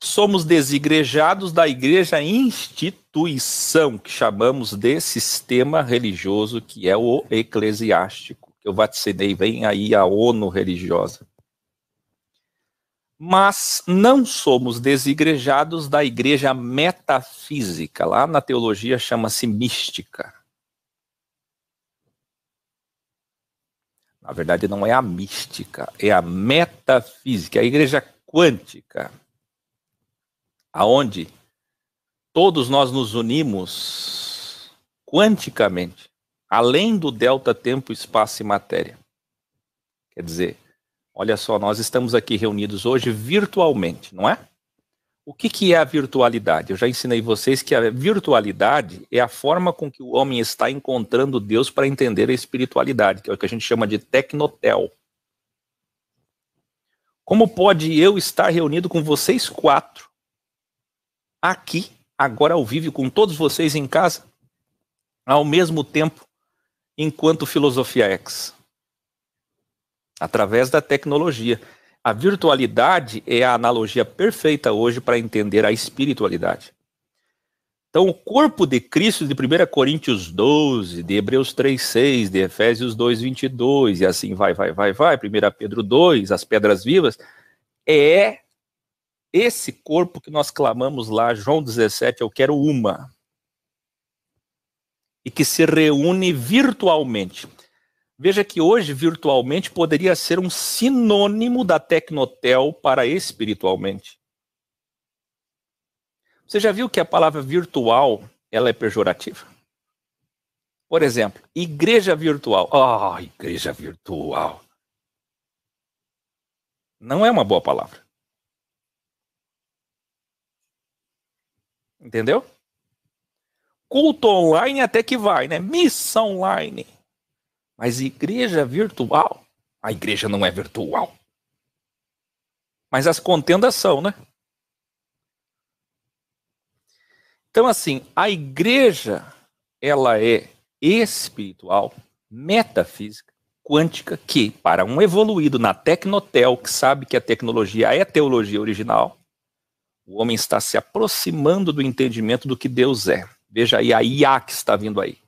somos desigrejados da igreja instituição que chamamos de sistema religioso, que é o eclesiástico. Eu vaticinei, vem aí a ONU religiosa. Mas não somos desigrejados da igreja metafísica, lá na teologia chama-se mística. Na verdade, não é a mística, é a metafísica, é a igreja quântica aonde todos nós nos unimos quanticamente, além do delta tempo, espaço e matéria. Quer dizer, olha só, nós estamos aqui reunidos hoje virtualmente, não é? O que, que é a virtualidade? Eu já ensinei vocês que a virtualidade é a forma com que o homem está encontrando Deus para entender a espiritualidade, que é o que a gente chama de tecnotel. Como pode eu estar reunido com vocês quatro aqui, agora ao vivo, com todos vocês em casa, ao mesmo tempo, enquanto Filosofia X. Através da tecnologia. A virtualidade é a analogia perfeita hoje para entender a espiritualidade. Então, o corpo de Cristo de 1 Coríntios 12, de Hebreus 3,6, de Efésios 2,22, e assim vai, vai, vai, vai, 1 Pedro 2, as pedras vivas, é esse corpo que nós clamamos lá, João 17, eu quero uma. E que se reúne virtualmente. Veja que hoje, virtualmente, poderia ser um sinônimo da Tecnotel para espiritualmente. Você já viu que a palavra virtual ela é pejorativa? Por exemplo, igreja virtual. Ah, oh, igreja virtual. Não é uma boa palavra. Entendeu? Culto online até que vai, né? Missa online. Mas igreja virtual? A igreja não é virtual. Mas as contendas são, né? Então, assim, a igreja, ela é espiritual, metafísica, quântica, que para um evoluído na Tecnotel, que sabe que a tecnologia é teologia original, o homem está se aproximando do entendimento do que Deus é. Veja aí a IA que está vindo aí.